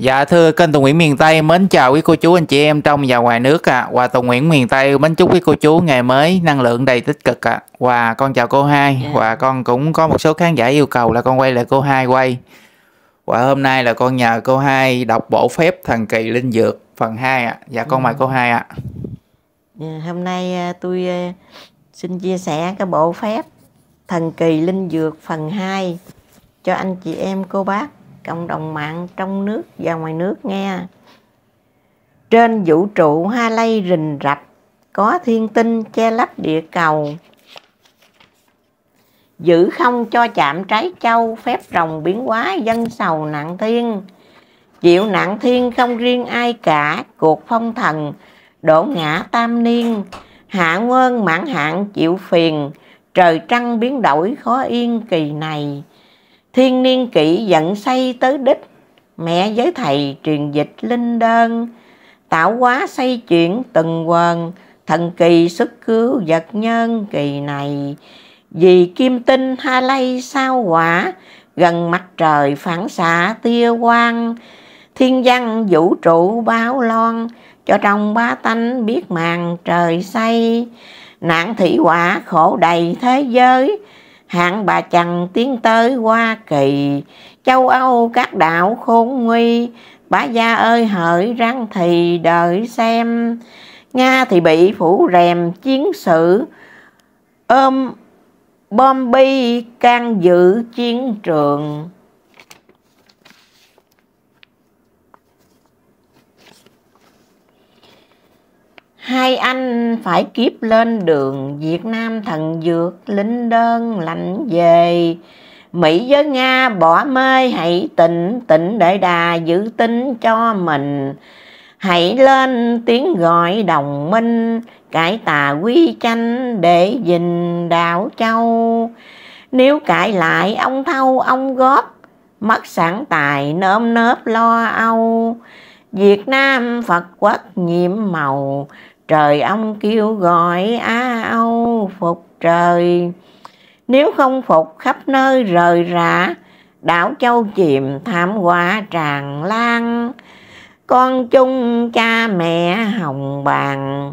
Dạ thưa kênh Tùng Nguyễn Miền Tây mến chào quý cô chú anh chị em trong và ngoài nước ạ. À. Và Tùng Nguyễn Miền Tây mến chúc quý cô chú ngày mới năng lượng đầy tích cực ạ. À. Và con chào cô Hai yeah. Dạ. và con cũng có một số khán giả yêu cầu là con quay lại cô Hai quay. Và hôm nay là con nhờ cô Hai đọc bộ phép thần kỳ linh dược phần 2 ạ. À. Dạ con ừ. mời cô Hai ạ. Yeah, dạ, hôm nay à, tôi à, xin chia sẻ cái bộ phép thần kỳ linh dược phần 2 cho anh chị em cô bác cộng đồng mạng trong nước và ngoài nước nghe. Trên vũ trụ hoa lây rình rập, có thiên tinh che lấp địa cầu. Giữ không cho chạm trái châu, phép rồng biến hóa dân sầu nạn thiên. Chịu nạn thiên không riêng ai cả, cuộc phong thần, đổ ngã tam niên. Hạ nguyên mãn hạn chịu phiền, trời trăng biến đổi khó yên kỳ này Thiên niên kỷ dẫn xây tới đích, mẹ giới thầy truyền dịch linh đơn, tạo hóa xây chuyển từng quần, thần kỳ xuất cứu vật nhân kỳ này. Vì kim tinh ha lây sao quả, gần mặt trời phản xạ tia quang, thiên văn vũ trụ báo loan, cho trong ba tánh biết màn trời xây Nạn thị quả khổ đầy thế giới, hạng bà chằn tiến tới Hoa Kỳ, châu Âu các đảo khôn nguy, bá gia ơi hỡi răng thì đợi xem. Nga thì bị phủ rèm chiến sự, ôm bom bi can dự chiến trường. Hai anh phải kiếp lên đường Việt Nam thần dược lính đơn lạnh về. Mỹ với Nga bỏ mê hãy tỉnh, tỉnh để đà giữ tính cho mình. Hãy lên tiếng gọi đồng minh, cải tà quy tranh để gìn đảo châu. Nếu cãi lại ông thâu ông góp, mất sẵn tài nơm nớp lo âu. Việt Nam Phật quốc nhiễm màu, trời ông kêu gọi á âu phục trời nếu không phục khắp nơi rời rã đảo châu chìm thảm họa tràn lan con chung cha mẹ hồng bàn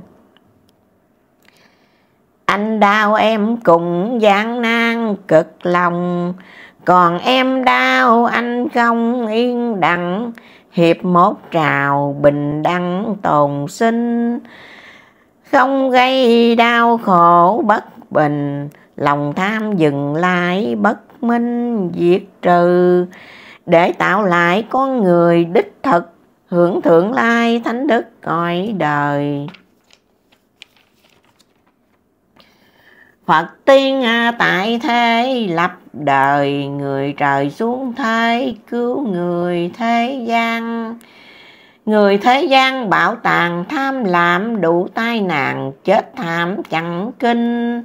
anh đau em cùng gian nan cực lòng còn em đau anh không yên đặng hiệp một trào bình đăng tồn sinh không gây đau khổ bất bình lòng tham dừng lại bất minh diệt trừ để tạo lại con người đích thực hưởng thượng lai thánh đức cõi đời Phật tiên à, tại thế lập đời, người trời xuống thế cứu người thế gian. Người thế gian bảo tàng tham lam đủ tai nạn chết thảm chẳng kinh.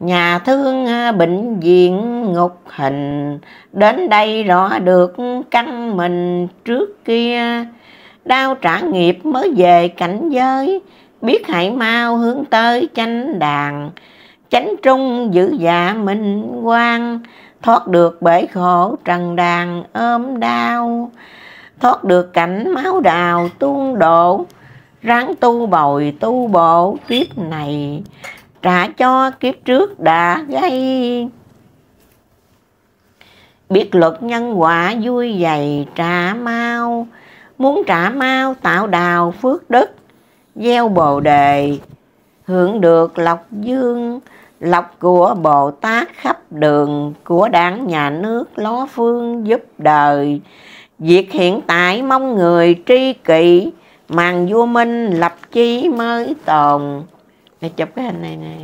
Nhà thương à, bệnh viện ngục hình Đến đây rõ được căn mình trước kia Đau trả nghiệp mới về cảnh giới Biết hãy mau hướng tới chánh đàn Chánh trung giữ dạ minh quang Thoát được bể khổ trần đàn ôm đau thoát được cảnh máu đào tuôn đổ ráng tu bồi tu bổ kiếp này trả cho kiếp trước đã gây biết luật nhân quả vui dày trả mau muốn trả mau tạo đào phước đức gieo bồ đề hưởng được lộc dương lộc của bồ tát khắp đường của đảng nhà nước ló phương giúp đời Việc hiện tại mong người tri kỷ, màn vua minh lập chí mới tồn. Để chụp cái hình này nè.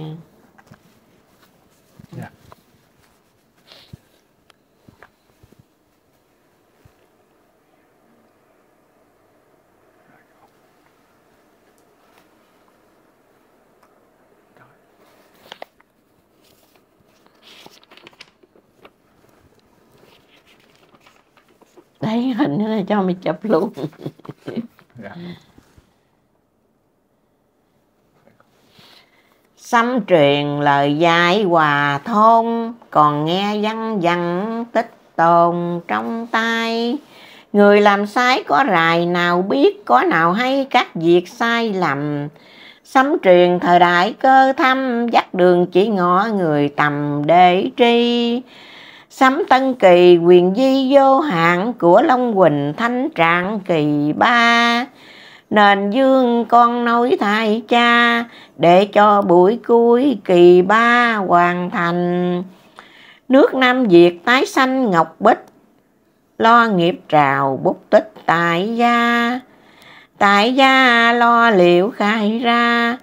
Đấy, hình như là cho mày chụp luôn. dạ. truyền lời dạy hòa thôn, còn nghe văn văn tích tồn trong tay. Người làm sai có rài nào biết, có nào hay các việc sai lầm. Sấm truyền thời đại cơ thâm, dắt đường chỉ ngõ người tầm để tri sấm Tân Kỳ quyền di vô hạn của Long Quỳnh Thanh Trạng Kỳ Ba. Nền dương con nối thai cha để cho buổi cuối kỳ ba hoàn thành. Nước Nam Việt tái sanh ngọc bích, lo nghiệp trào bút tích tại gia. Tại gia lo liệu khai ra,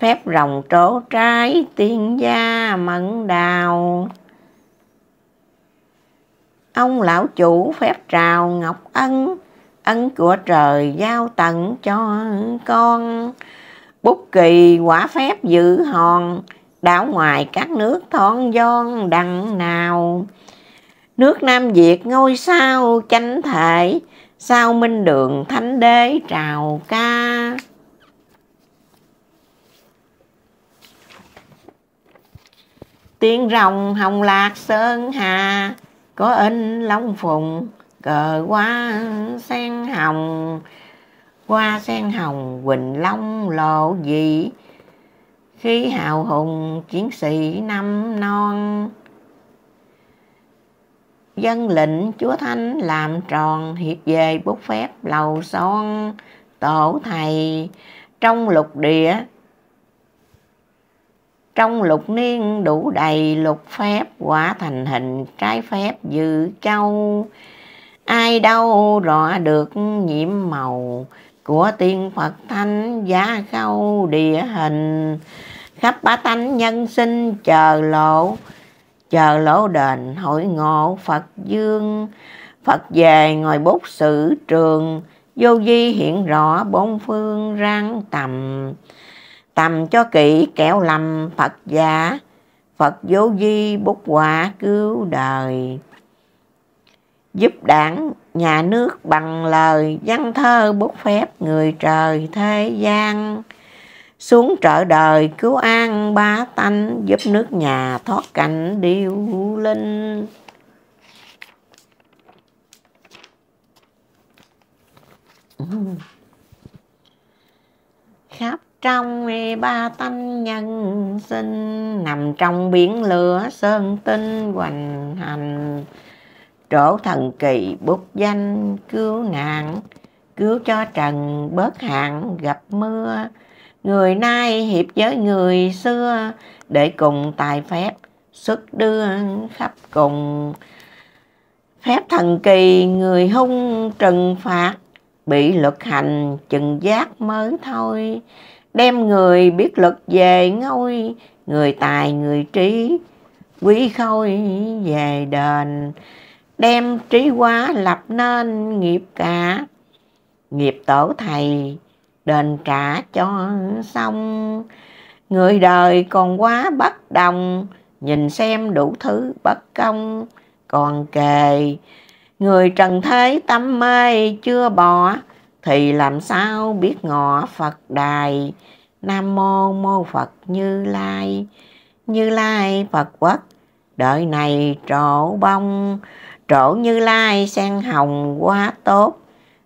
phép rồng trổ trái tiên gia mẫn đào. Ông lão chủ phép trào ngọc ân, ân của trời giao tận cho con. Bút kỳ quả phép giữ hòn, đảo ngoài các nước thon giòn đằng nào. Nước Nam Việt ngôi sao chánh thể, sao minh đường thánh đế trào ca. Tiếng rồng hồng lạc sơn hà, có in long phụng cờ hoa sen hồng hoa sen hồng quỳnh long lộ dị khí hào hùng chiến sĩ năm non dân lệnh chúa thanh làm tròn hiệp về bút phép lầu son tổ thầy trong lục địa trong lục niên đủ đầy lục phép quả thành hình trái phép dự châu ai đâu rõ được nhiễm màu của tiên phật thanh giá khâu địa hình khắp ba tánh nhân sinh chờ lộ chờ lỗ đền hội ngộ phật dương phật về ngồi bút sử trường vô di hiện rõ bốn phương răng tầm tầm cho kỹ kẻo lầm Phật giả, Phật vô di bút quả cứu đời. Giúp đảng, nhà nước bằng lời, văn thơ bút phép người trời thế gian. Xuống trợ đời cứu an ba tánh, giúp nước nhà thoát cảnh điêu linh. Khắp trong ba tánh nhân sinh nằm trong biển lửa sơn tinh hoành hành trổ thần kỳ bút danh cứu nạn cứu cho trần bớt hạn gặp mưa người nay hiệp với người xưa để cùng tài phép xuất đưa khắp cùng phép thần kỳ người hung trừng phạt bị luật hành chừng giác mới thôi đem người biết lực về ngôi, người tài người trí, quý khôi về đền, đem trí quá lập nên nghiệp cả, nghiệp tổ thầy đền trả cho xong. Người đời còn quá bất đồng, nhìn xem đủ thứ bất công, còn kề. Người trần thế tâm mê chưa bỏ, thì làm sao biết ngọ Phật đài Nam mô mô Phật Như Lai Như Lai Phật quốc đợi này trổ bông trổ Như Lai sen hồng quá tốt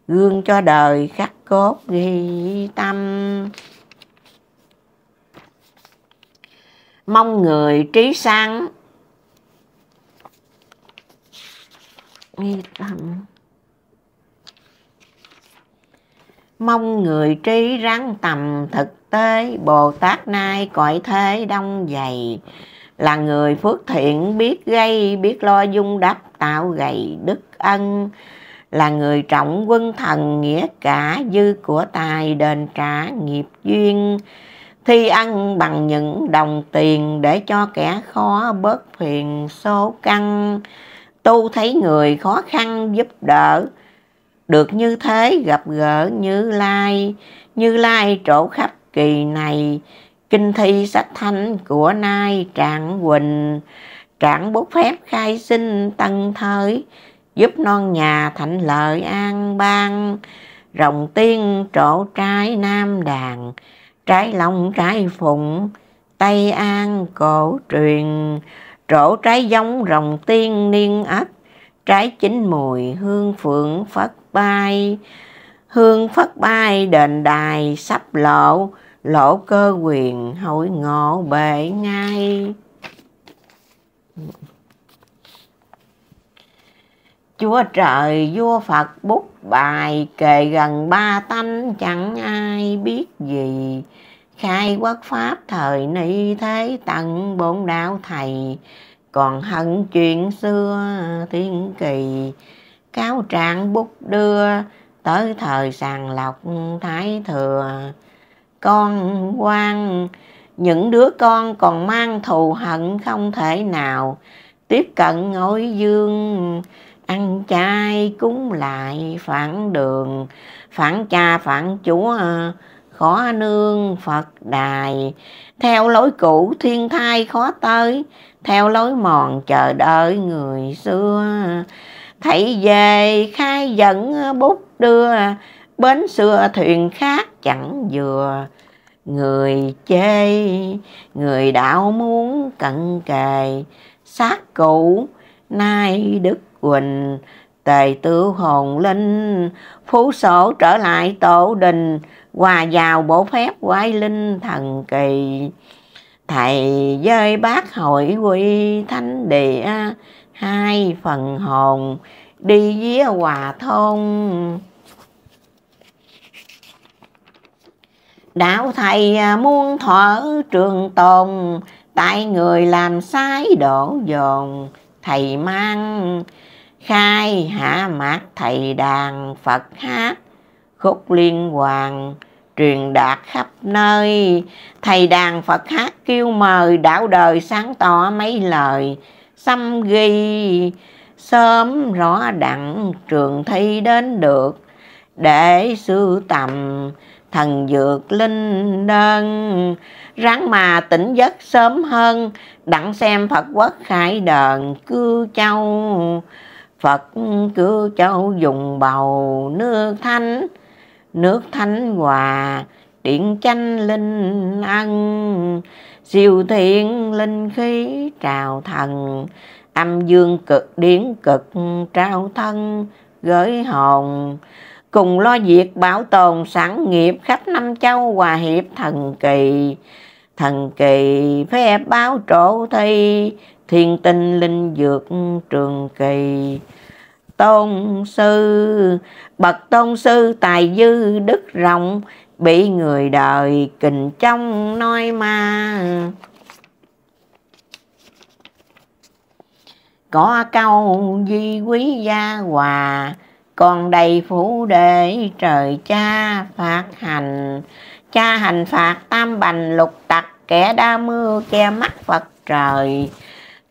gương cho đời khắc cốt ghi tâm mong người trí sáng ghi tâm mong người trí rắn tầm thực tế bồ tát nay cõi thế đông dày là người phước thiện biết gây biết lo dung đắp tạo gầy đức ân là người trọng quân thần nghĩa cả dư của tài đền trả nghiệp duyên thi ăn bằng những đồng tiền để cho kẻ khó bớt phiền số căn tu thấy người khó khăn giúp đỡ được như thế gặp gỡ Như Lai, Như Lai chỗ khắp kỳ này, kinh thi sách thánh của nay trạng huỳnh, trạng bút phép khai sinh tân thới, giúp non nhà thạnh lợi an bang, rồng tiên trổ trái nam đàn, trái long trái phụng, Tây An cổ truyền, trổ trái giống rồng tiên niên ất, trái chín mùi hương phượng phất bay hương phất bay đền đài sắp lộ lỗ cơ quyền hội ngộ bệ ngay chúa trời vua phật bút bài kề gần ba tánh chẳng ai biết gì khai quốc pháp thời ni thế tận bổn đạo thầy còn hận chuyện xưa thiên kỳ cáo trạng bút đưa tới thời sàng lọc thái thừa con quan những đứa con còn mang thù hận không thể nào tiếp cận ngôi dương ăn chay cúng lại phản đường phản cha phản chúa khó nương phật đài theo lối cũ thiên thai khó tới theo lối mòn chờ đợi người xưa thầy về khai dẫn ờ, bút đưa bến xưa thuyền khác chẳng vừa người chê người đạo muốn cận kề xác cũ nay đức quỳnh tề tư hồn linh phú sổ trở lại tổ đình hòa vào bộ phép quái linh thần kỳ thầy dơi bác hội quy thánh địa hai phần hồn đi vía hòa thông đạo thầy à, muôn thở trường tồn tại người làm sai đổ dồn thầy mang khai hạ mạc thầy đàn phật hát khúc liên hoàng truyền đạt khắp nơi thầy đàn phật hát kêu mời đạo đời sáng tỏ mấy lời xăm ghi sớm rõ đặng trường thi đến được để sưu tầm thần dược linh đơn ráng mà tỉnh giấc sớm hơn đặng xem phật quốc khải đờn cư châu phật cư châu dùng bầu nước thánh nước thánh hòa điện chanh linh ăn siêu thiên linh khí trào thần âm dương cực điển cực trao thân gửi hồn cùng lo việc bảo tồn sản nghiệp khắp năm châu hòa hiệp thần kỳ thần kỳ phép báo trổ thi thiên tinh linh dược trường kỳ tôn sư bậc tôn sư tài dư đức rộng bị người đời kình trong nói ma có câu di quý gia hòa còn đầy phủ đệ trời cha phạt hành cha hành phạt tam bành lục tặc kẻ đa mưa che mắt phật trời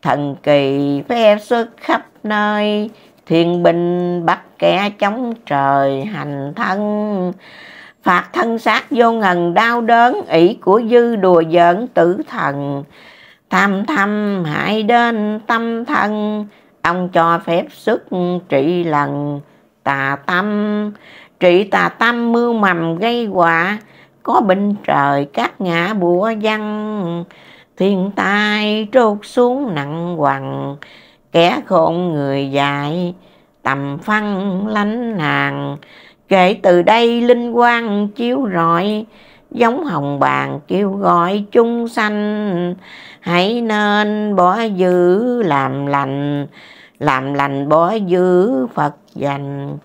thần kỳ phép xuất khắp nơi thiên binh bắt kẻ chống trời hành thân phạt thân xác vô ngần đau đớn ỷ của dư đùa giỡn tử thần tham thâm hại đến tâm thân ông cho phép xuất trị lần tà tâm trị tà tâm mưu mầm gây họa có binh trời các ngã bùa văn thiên tai trút xuống nặng hoàng kẻ khôn người dại tầm phân lánh nàng kể từ đây linh quang chiếu rọi giống hồng bàn kêu gọi chung sanh hãy nên bỏ dữ làm lành làm lành bỏ dữ phật dành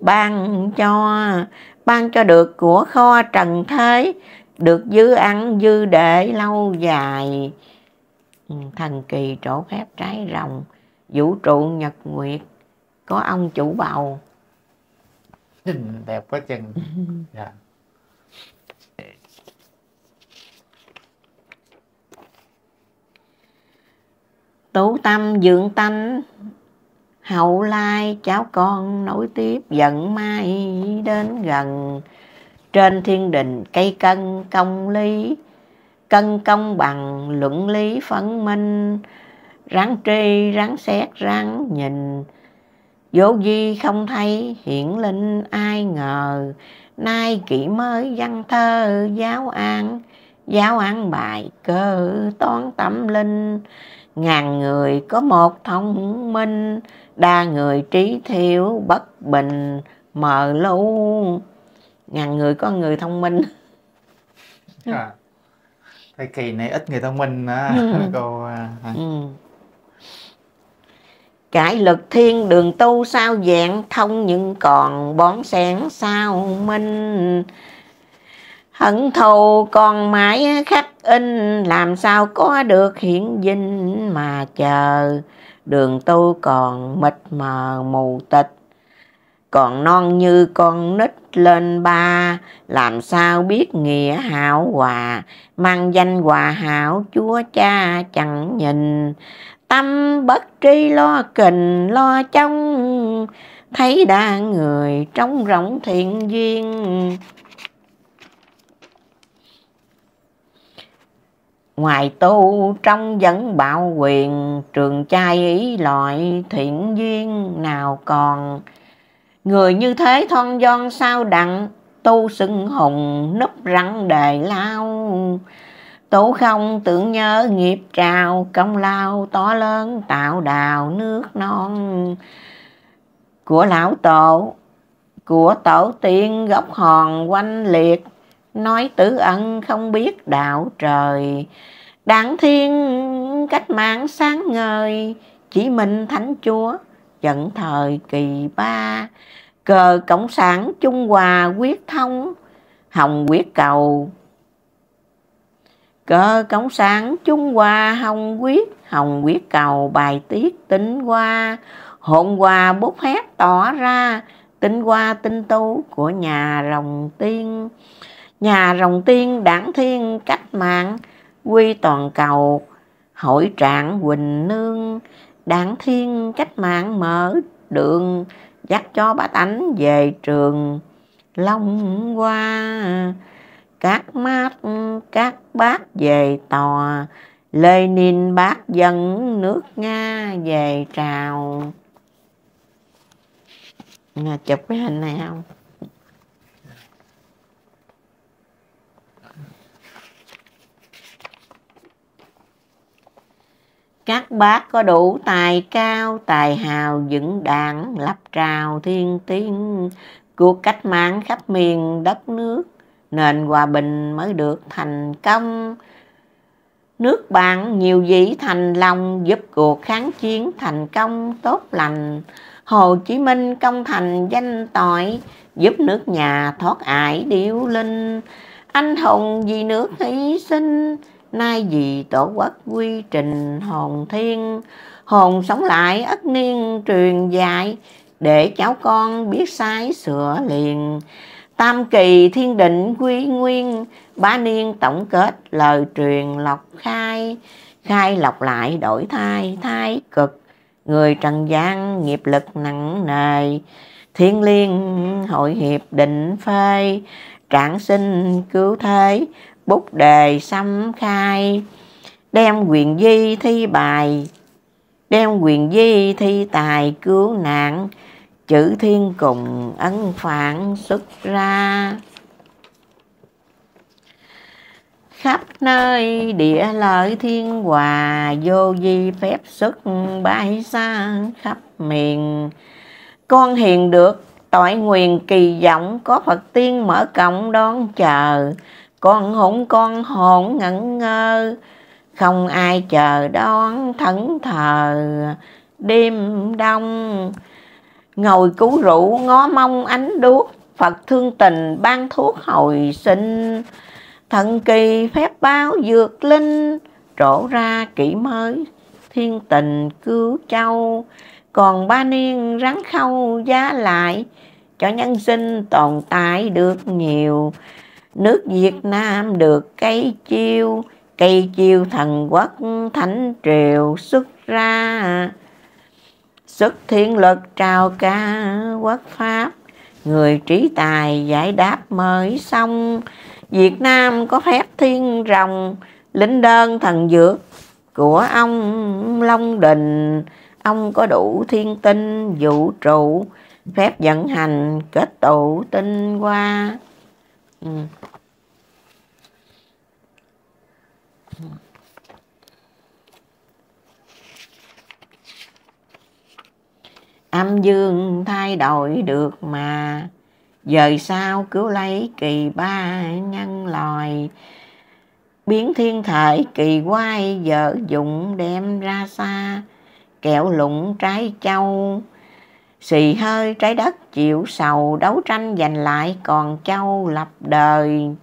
ban cho ban cho được của kho trần thế được dư ăn dư để lâu dài thần kỳ trổ phép trái rồng vũ trụ nhật nguyệt có ông chủ bầu Hình đẹp quá chừng. Dạ. Tủ tâm dưỡng tánh Hậu lai cháu con nối tiếp dẫn mai đến gần Trên thiên đình cây cân công lý Cân công bằng luận lý phân minh Ráng tri ráng xét ráng nhìn Vô di không thấy hiện linh ai ngờ, Nay kỷ mới văn thơ giáo an, Giáo an bài cơ toán tâm linh, Ngàn người có một thông minh, Đa người trí thiểu bất bình mờ lu Ngàn người có người thông minh à, Cái kỳ này ít người thông minh đó, ừ. cô... À. à. Ừ. Cải lực thiên đường tu sao dạng thông nhưng còn bón sẻn sao minh. Hận thù còn mãi khắc in làm sao có được hiển dinh mà chờ. Đường tu còn mịt mờ mù tịch. Còn non như con nít lên ba, làm sao biết nghĩa hảo hòa, mang danh hòa hảo chúa cha chẳng nhìn. Tâm bất tri lo kình lo trong, Thấy đa người trong rộng thiện duyên. Ngoài tu trong vẫn bạo quyền, Trường trai ý loại thiện duyên nào còn. Người như thế thon don sao đặng, Tu sưng hùng núp răng đề lao, Tổ không tưởng nhớ nghiệp trào, công lao to lớn tạo đào nước non của lão tổ, của tổ tiên gốc hòn quanh liệt, nói tử ân không biết đạo trời. Đảng thiên cách mạng sáng ngời, chỉ mình thánh chúa, dẫn thời kỳ ba, cờ cộng sản Trung Hòa quyết thông, hồng quyết cầu, cờ cống sản trung hoa hồng quyết hồng quyết cầu bài tiết tính hoa hồn hòa bút hét tỏ ra tính hoa tinh tu của nhà rồng tiên nhà rồng tiên đảng thiên cách mạng quy toàn cầu hội trạng quỳnh nương đảng thiên cách mạng mở đường dắt cho bá tánh về trường long hoa các mát các bác về tòa lê Lenin bác dân nước Nga về trào Nà, chụp cái hình này không các bác có đủ tài cao tài hào dựng đảng lập trào thiên tiến cuộc cách mạng khắp miền đất nước nền hòa bình mới được thành công. Nước bạn nhiều dĩ thành lòng giúp cuộc kháng chiến thành công tốt lành. Hồ Chí Minh công thành danh tội, giúp nước nhà thoát ải điêu linh. Anh hùng vì nước hy sinh, nay vì tổ quốc quy trình hồn thiên. Hồn sống lại ất niên truyền dạy, để cháu con biết sai sửa liền. Tam kỳ thiên định quý nguyên, bá niên tổng kết lời truyền lọc khai, khai lọc lại đổi thai, thái cực, người trần gian nghiệp lực nặng nề, thiên liên hội hiệp định phê, trạng sinh cứu thế, bút đề xâm khai, đem quyền di thi bài, đem quyền di thi tài cứu nạn, chữ thiên cùng ấn phản xuất ra khắp nơi địa lợi thiên hòa vô di phép xuất bãi xa khắp miền con hiền được tội nguyền kỳ vọng có phật tiên mở cổng đón chờ con hỗn con hỗn ngẩn ngơ không ai chờ đón thẫn thờ đêm đông ngồi cú rượu ngó mong ánh đuốc Phật thương tình ban thuốc hồi sinh Thần kỳ phép báo dược linh Trổ ra kỹ mới thiên tình cứu châu Còn ba niên rắn khâu giá lại Cho nhân sinh tồn tại được nhiều Nước Việt Nam được cây chiêu Cây chiêu thần quốc thánh triều xuất ra sức thiên lực trào ca quốc pháp người trí tài giải đáp mới xong việt nam có phép thiên rồng linh đơn thần dược của ông long đình ông có đủ thiên tinh vũ trụ phép vận hành kết tụ tinh hoa ừ. âm dương thay đổi được mà giờ sao cứu lấy kỳ ba nhân loài biến thiên thể kỳ quay vợ dụng đem ra xa kẹo lụng trái châu xì hơi trái đất chịu sầu đấu tranh giành lại còn châu lập đời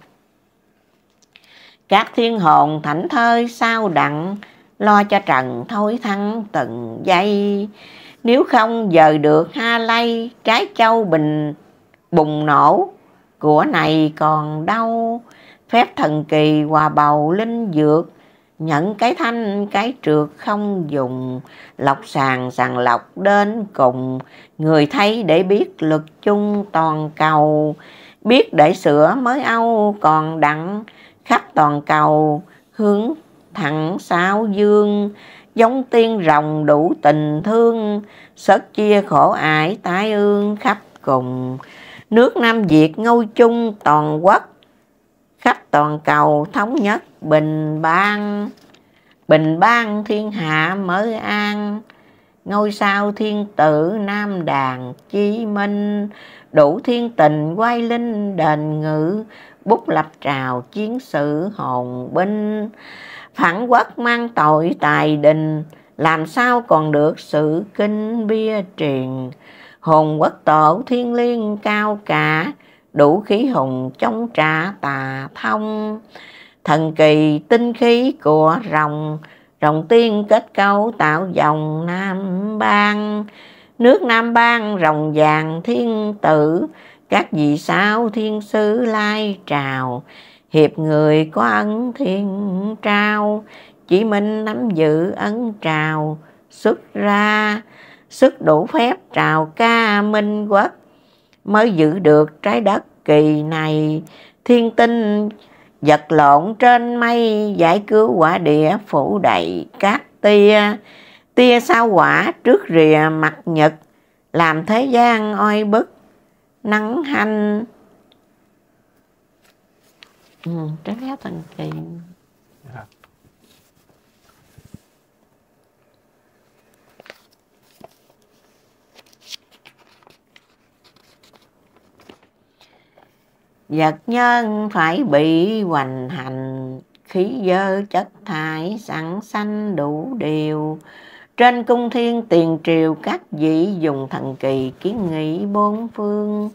các thiên hồn thảnh thơi sao đặng lo cho trần thối thắng từng giây nếu không giờ được ha lay trái châu bình bùng nổ. Của này còn đâu, phép thần kỳ hòa bầu linh dược. Nhận cái thanh cái trượt không dùng, lọc sàng sàng lọc đến cùng. Người thấy để biết lực chung toàn cầu, biết để sửa mới âu còn đặng khắp toàn cầu hướng thẳng sao dương giống tiên rồng đủ tình thương, sớt chia khổ ải tái ương khắp cùng. Nước Nam Việt ngôi chung toàn quốc, khắp toàn cầu thống nhất bình ban Bình ban thiên hạ mới an, ngôi sao thiên tử Nam Đàn Chí Minh, đủ thiên tình quay linh đền ngữ, bút lập trào chiến sự hồn binh phản quốc mang tội tài đình, làm sao còn được sự kinh bia truyền. Hồn quốc tổ thiên liên cao cả, đủ khí hùng chống trả tà thông. Thần kỳ tinh khí của rồng, rồng tiên kết cấu tạo dòng Nam Bang. Nước Nam Bang rồng vàng thiên tử, các vị sao thiên sứ lai trào hiệp người có ân thiên trao chỉ minh nắm giữ ấn trào xuất ra xuất đủ phép trào ca minh quốc mới giữ được trái đất kỳ này thiên tinh vật lộn trên mây giải cứu quả địa phủ đầy các tia tia sao quả trước rìa mặt nhật làm thế gian oi bức nắng hanh Ừ, tránh trái thần kỳ. Dạ. Vật nhân phải bị hoành hành, khí dơ chất thải sẵn sanh đủ điều. Trên cung thiên tiền triều các vị dùng thần kỳ kiến nghị bốn phương,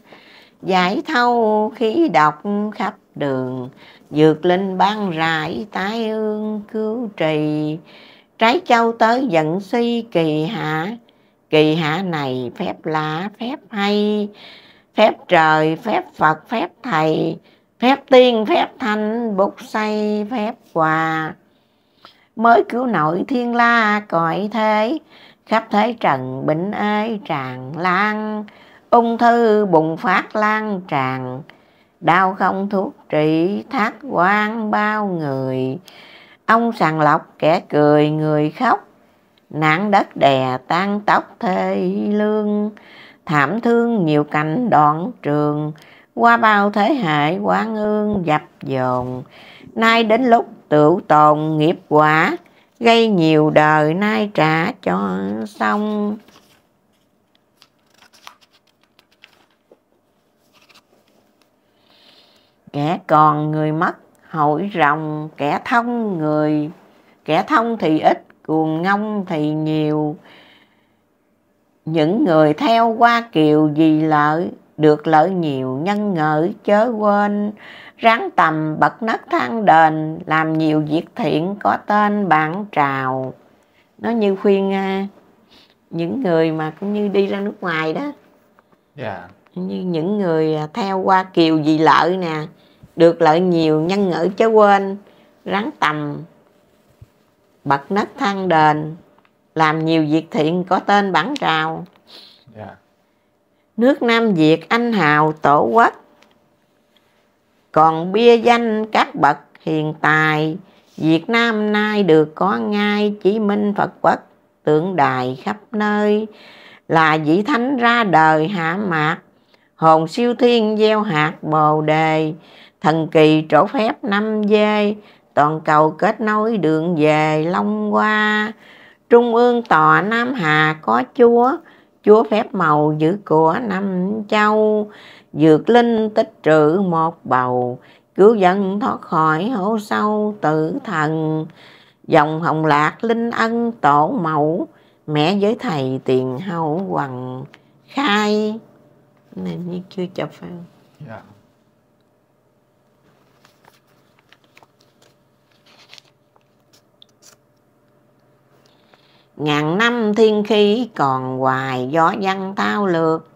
giải thâu khí độc khắp đường vượt lên ban rải tái ương cứu trì trái châu tới giận suy kỳ hạ kỳ hạ này phép lạ phép hay phép trời phép phật phép thầy phép tiên phép thanh bút say phép hòa mới cứu nổi thiên la cõi thế khắp thế trần bệnh ơi tràn lan ung thư bùng phát lan tràn đau không thuốc trị thác quan bao người ông sàng lọc kẻ cười người khóc nạn đất đè tan tóc thê lương thảm thương nhiều cảnh đoạn trường qua bao thế hệ quan ương dập dồn nay đến lúc tự tồn nghiệp quả gây nhiều đời nay trả cho xong kẻ còn người mất hội rồng kẻ thông người kẻ thông thì ít cuồng ngông thì nhiều những người theo qua kiều vì lợi được lợi nhiều nhân ngợi chớ quên ráng tầm bật nấc thang đền làm nhiều việc thiện có tên bản trào nó như khuyên à, những người mà cũng như đi ra nước ngoài đó yeah. Dạ như những người à, theo qua kiều vì lợi nè được lợi nhiều nhân ngữ chớ quên rắn tầm bật nấc thăng đền làm nhiều việc thiện có tên bản trào yeah. Dạ. nước nam việt anh hào tổ quốc còn bia danh các bậc hiền tài việt nam nay được có ngai chí minh phật quốc tượng đài khắp nơi là vị thánh ra đời hạ mạc hồn siêu thiên gieo hạt bồ đề, thần kỳ trổ phép năm dê, toàn cầu kết nối đường về long qua. Trung ương tòa Nam Hà có chúa, chúa phép màu giữ của năm châu, dược linh tích trữ một bầu, cứu dân thoát khỏi hổ sâu tử thần. Dòng hồng lạc linh ân tổ mẫu, mẹ với thầy tiền hậu hoàng khai cái này như chưa chụp phải không dạ ngàn năm thiên khí còn hoài gió văn tao lược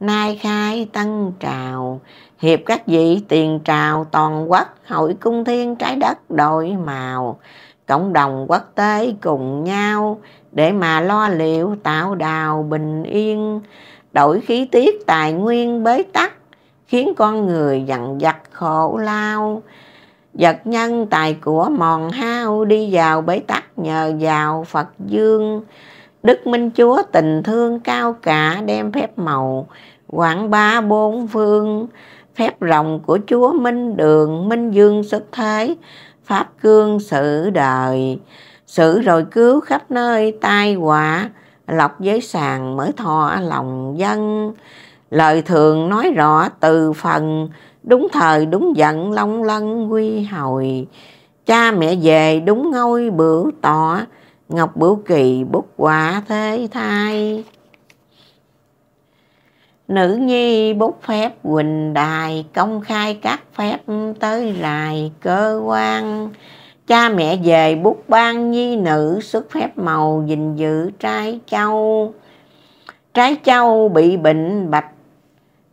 nay khai tân trào hiệp các vị tiền trào toàn quốc hội cung thiên trái đất đổi màu cộng đồng quốc tế cùng nhau để mà lo liệu tạo đào bình yên đổi khí tiết tài nguyên bế tắc, khiến con người dằn vặt khổ lao. Vật nhân tài của mòn hao đi vào bế tắc nhờ vào Phật Dương. Đức Minh Chúa tình thương cao cả đem phép màu, quảng bá bốn phương, phép rồng của Chúa Minh Đường, Minh Dương xuất thế, Pháp cương sự đời, sự rồi cứu khắp nơi tai họa, lọc giới sàn mở thọ lòng dân lời thường nói rõ từ phần đúng thời đúng giận long lân quy hồi cha mẹ về đúng ngôi bửu tọ ngọc bửu kỳ bút quả thế thai nữ nhi bút phép quỳnh đài công khai các phép tới lại cơ quan Cha mẹ về bút ban nhi nữ xuất phép màu gìn giữ trái châu. Trái châu bị bệnh bạch,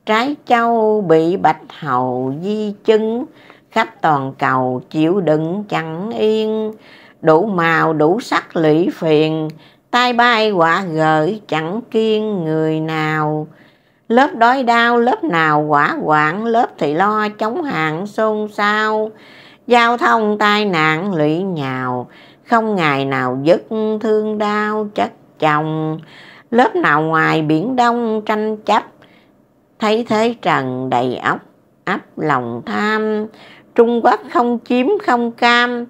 trái châu bị bạch hầu di chứng, khắp toàn cầu chịu đựng chẳng yên. Đủ màu đủ sắc lũy phiền, tai bay quả gợi chẳng kiên người nào. Lớp đói đau, lớp nào quả quản lớp thì lo chống hạn xôn xao giao thông tai nạn lụy nhào không ngày nào dứt thương đau chất chồng lớp nào ngoài biển đông tranh chấp thấy thế trần đầy ốc ấp lòng tham trung quốc không chiếm không cam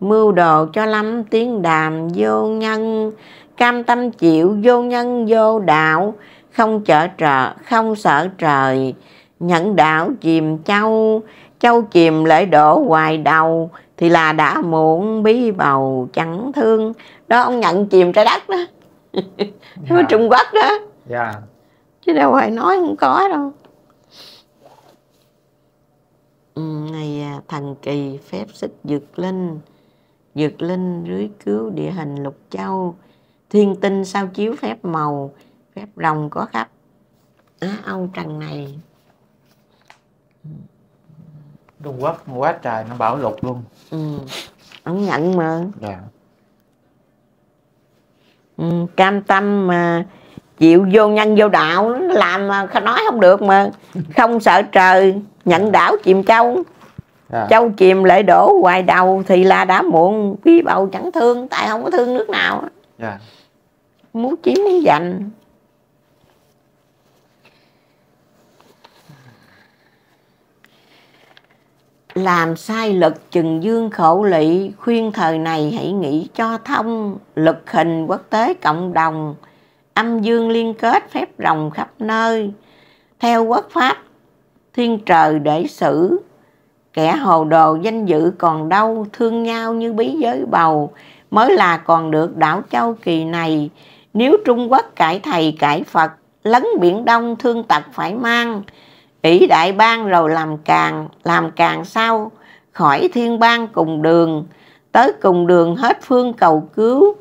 mưu đồ cho lắm tiếng đàm vô nhân cam tâm chịu vô nhân vô đạo không chở trợ không sợ trời nhận đạo chìm châu Châu chìm lệ đổ hoài đầu Thì là đã muộn bí bầu chẳng thương Đó ông nhận chìm trái đất đó yeah. Dạ. Trung Quốc đó yeah. Dạ. Chứ đâu hoài nói không có đâu ừ, Ngày à, thần kỳ phép xích dược linh Dược linh rưới cứu địa hình lục châu Thiên tinh sao chiếu phép màu Phép rồng có khắp à, Ông Trần này ừ. Trung Quốc quá trời nó bảo lục luôn ừ. ông nhận mà dạ. ừ, cam tâm mà chịu vô nhân vô đạo làm mà nói không được mà không sợ trời nhận dạ. đảo chìm châu à. châu chìm lại đổ hoài đầu thì là đã muộn quý bầu chẳng thương tại không có thương nước nào à. muốn chiếm muốn giành làm sai lực chừng dương khẩu lỵ khuyên thời này hãy nghĩ cho thông lực hình quốc tế cộng đồng âm dương liên kết phép rồng khắp nơi theo quốc pháp thiên trời để xử kẻ hồ đồ danh dự còn đâu thương nhau như bí giới bầu mới là còn được đảo châu kỳ này nếu trung quốc cải thầy cải phật lấn biển đông thương tật phải mang ỷ đại bang rồi làm càng làm càng sau khỏi thiên bang cùng đường tới cùng đường hết phương cầu cứu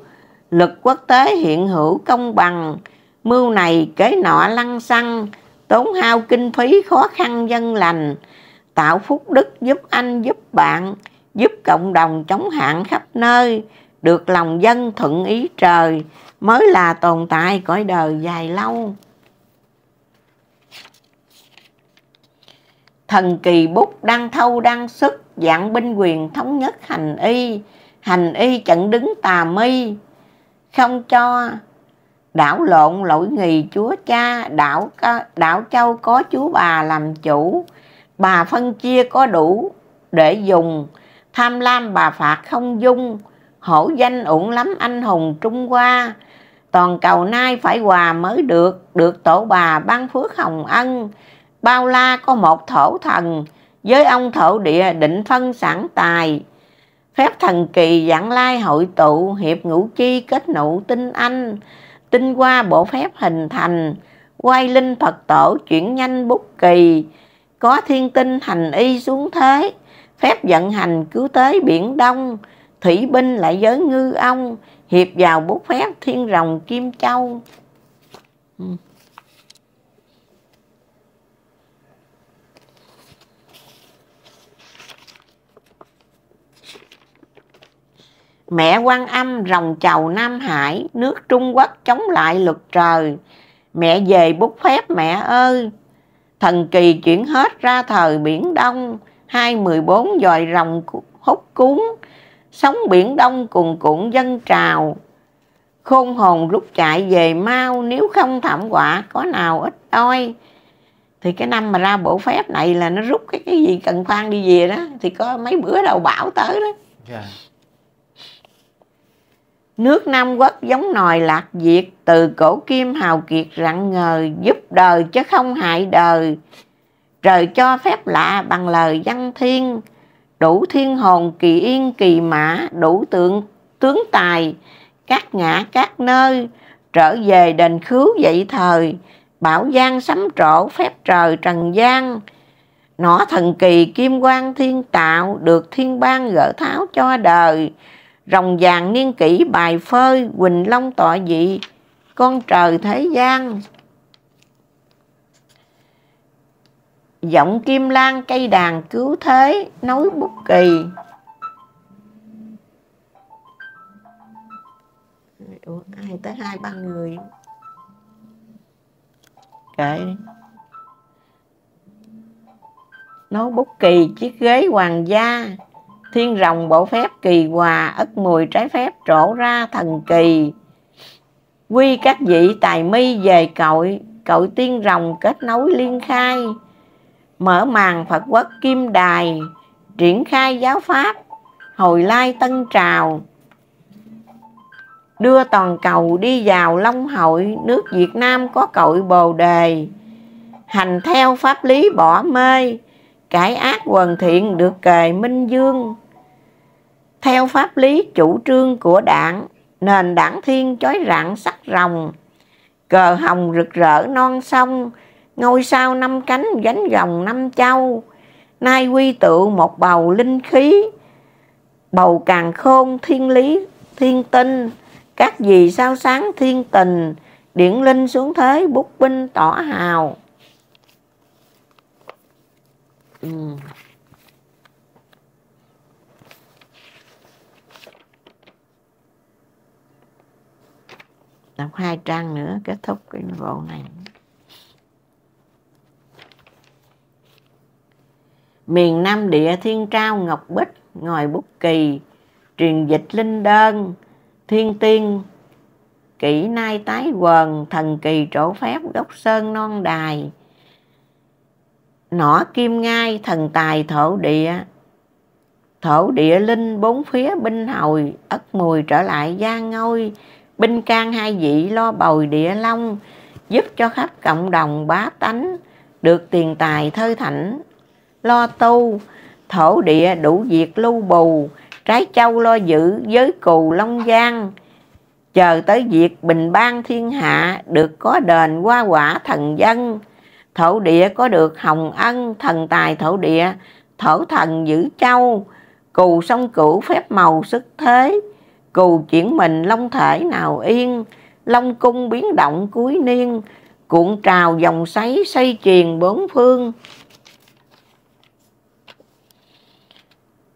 lực quốc tế hiện hữu công bằng mưu này kế nọ lăng xăng tốn hao kinh phí khó khăn dân lành tạo phúc đức giúp anh giúp bạn giúp cộng đồng chống hạn khắp nơi được lòng dân thuận ý trời mới là tồn tại cõi đời dài lâu thần kỳ bút đang thâu đang sức, dạng binh quyền thống nhất hành y, hành y chận đứng tà mi, không cho đảo lộn lỗi nghì chúa cha, đảo, đảo châu có chúa bà làm chủ, bà phân chia có đủ để dùng, tham lam bà phạt không dung, hổ danh uổng lắm anh hùng Trung Hoa, toàn cầu nay phải hòa mới được, được tổ bà ban phước hồng ân, bao la có một thổ thần, với ông thổ địa định phân sẵn tài. Phép thần kỳ giảng lai hội tụ, hiệp ngũ chi kết nụ tinh anh, tinh qua bộ phép hình thành, quay linh Phật tổ chuyển nhanh bút kỳ, có thiên tinh hành y xuống thế, phép vận hành cứu tế biển đông, thủy binh lại giới ngư ông, hiệp vào bút phép thiên rồng kim châu. Ừ. Mẹ quan âm rồng chầu Nam Hải, nước Trung Quốc chống lại luật trời. Mẹ về bút phép mẹ ơi! Thần kỳ chuyển hết ra thời Biển Đông, hai mười bốn dòi rồng hút cuốn, sóng Biển Đông cuồn cuộn dân trào. Khôn hồn rút chạy về mau, nếu không thảm họa có nào ít oi. Thì cái năm mà ra bộ phép này là nó rút cái, cái gì cần khoan đi về đó, thì có mấy bữa đầu bão tới đó. Yeah. Dạ. Nước Nam Quốc giống nòi lạc diệt, từ cổ kim hào kiệt rạng ngời, giúp đời chứ không hại đời. Trời cho phép lạ bằng lời văn thiên, đủ thiên hồn kỳ yên kỳ mã, đủ tượng tướng tài, các ngã các nơi, trở về đền khứu dậy thời, bảo gian sấm trổ phép trời trần gian. Nỏ thần kỳ kim quang thiên tạo, được thiên ban gỡ tháo cho đời, rồng vàng niên kỷ bài phơi quỳnh long tọa dị con trời thế gian giọng kim lan cây đàn cứu thế nói bút kỳ Ủa, ai tới hai ba người kệ đi nấu bút kỳ chiếc ghế hoàng gia Thiên rồng bộ phép kỳ hòa, ất mùi trái phép trổ ra thần kỳ. Quy các vị tài mi về cội, cội tiên rồng kết nối liên khai. Mở màn Phật quốc kim đài, triển khai giáo pháp, hồi lai tân trào. Đưa toàn cầu đi vào Long hội, nước Việt Nam có cội bồ đề. Hành theo pháp lý bỏ mê, cải ác quần thiện được kề minh dương. Theo pháp lý chủ trương của đảng, nền đảng thiên chói rạng sắc rồng, cờ hồng rực rỡ non sông, ngôi sao năm cánh gánh gồng năm châu, nay quy tụ một bầu linh khí, bầu càng khôn thiên lý, thiên tinh, các dì sao sáng thiên tình, điển linh xuống thế bút binh tỏ hào. Ừ. đọc hai trang nữa kết thúc cái bộ này miền nam địa thiên trao ngọc bích ngồi bút kỳ truyền dịch linh đơn thiên tiên kỹ nai tái quần thần kỳ trổ phép gốc sơn non đài nỏ kim ngai thần tài thổ địa thổ địa linh bốn phía binh hồi ất mùi trở lại gia ngôi binh can hai vị lo bồi địa long giúp cho khắp cộng đồng bá tánh được tiền tài thơi thảnh lo tu thổ địa đủ việc lưu bù trái châu lo giữ giới cù long giang chờ tới việc bình ban thiên hạ được có đền qua quả thần dân thổ địa có được hồng ân thần tài thổ địa thổ thần giữ châu cù sông cửu phép màu sức thế cù chuyển mình long thể nào yên long cung biến động cuối niên cuộn trào dòng sấy xây truyền bốn phương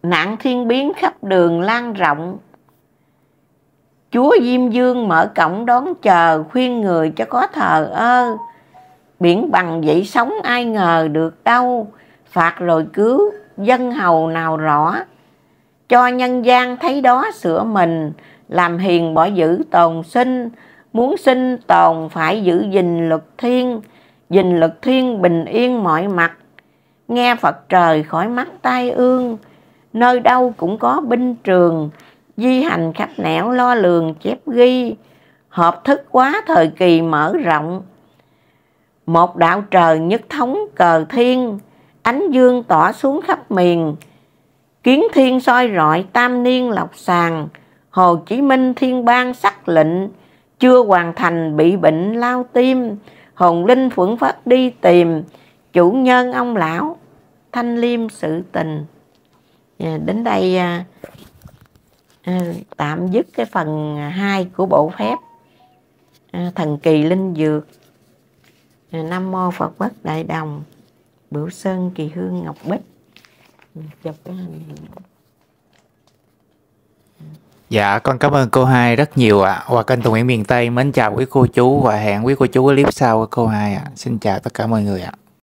nạn thiên biến khắp đường lan rộng chúa diêm dương mở cổng đón chờ khuyên người cho có thờ ơ biển bằng vậy sống ai ngờ được đâu phạt rồi cứu dân hầu nào rõ cho nhân gian thấy đó sửa mình làm hiền bỏ giữ tồn sinh muốn sinh tồn phải giữ gìn luật thiên gìn luật thiên bình yên mọi mặt nghe phật trời khỏi mắt tai ương nơi đâu cũng có binh trường di hành khắp nẻo lo lường chép ghi hợp thức quá thời kỳ mở rộng một đạo trời nhất thống cờ thiên, ánh dương tỏa xuống khắp miền. Kiến thiên soi rọi tam niên lọc sàng, Hồ Chí Minh thiên bang sắc lệnh, chưa hoàn thành bị bệnh lao tim, hồn linh phưởng phất đi tìm, chủ nhân ông lão, thanh liêm sự tình. À, đến đây à, à, tạm dứt cái phần 2 của bộ phép thần kỳ linh dược. Ờ, nam mô phật bất đại đồng bửu sơn kỳ hương ngọc bích ừ, chụp cái hình Dạ, con cảm ơn cô hai rất nhiều ạ. À. Và kênh Tùng Nguyễn Miền Tây mến chào quý cô chú và hẹn quý cô chú clip sau của cô hai ạ. À. Xin chào tất cả mọi người ạ. À.